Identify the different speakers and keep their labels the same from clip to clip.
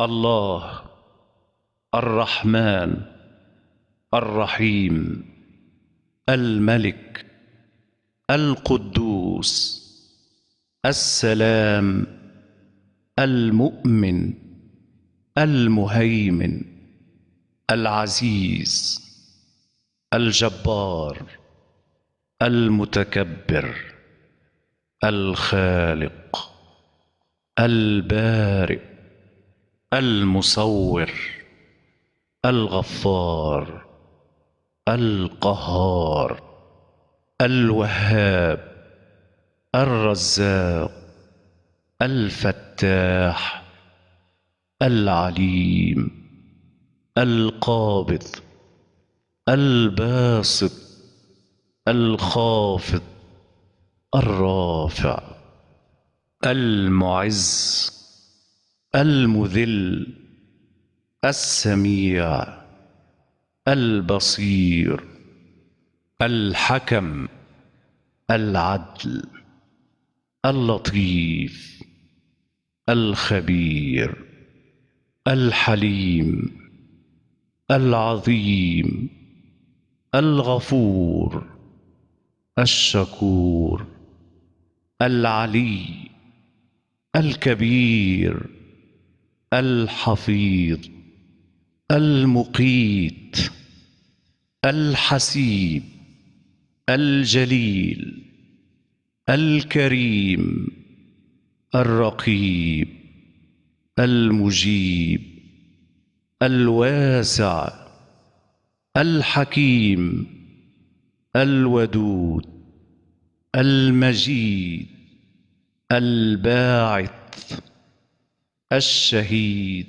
Speaker 1: الله الرحمن الرحيم الملك القدوس السلام المؤمن المهيمن العزيز الجبار المتكبر الخالق البارئ المصور الغفار القهار الوهاب الرزاق الفتاح العليم القابض الباسط الخافض الرافع المعز المذل السميع البصير الحكم العدل اللطيف الخبير الحليم العظيم الغفور الشكور العلي الكبير الحفيظ المقيت الحسيب الجليل الكريم الرقيب المجيب الواسع الحكيم الودود المجيد الباعث الشهيد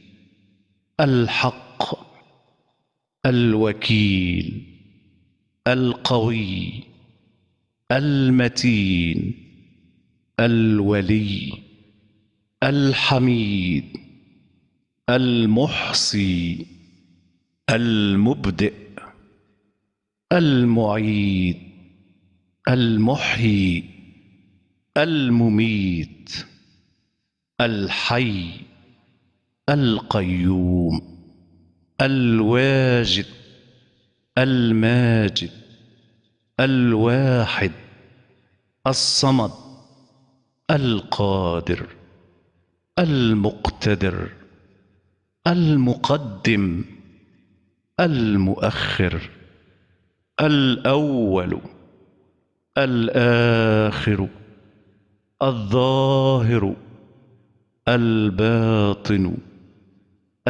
Speaker 1: الحق الوكيل القوي المتين الولي الحميد المحصي المبدئ المعيد المحيي المميت الحي القيوم الواجد الماجد الواحد الصمد القادر المقتدر المقدم المؤخر الاول الاخر الظاهر الباطن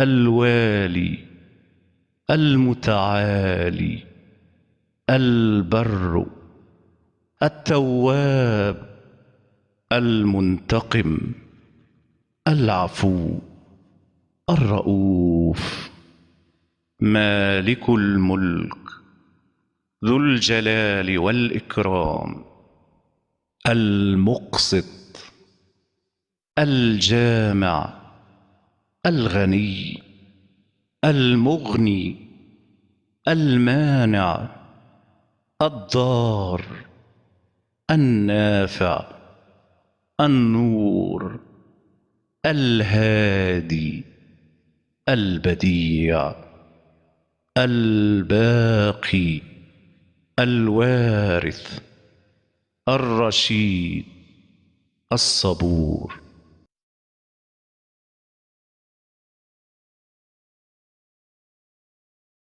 Speaker 1: الوالي المتعالي البر التواب المنتقم العفو الرؤوف مالك الملك ذو الجلال والاكرام المقسط الجامع الغني المغني المانع الضار النافع النور الهادي البديع الباقي الوارث الرشيد الصبور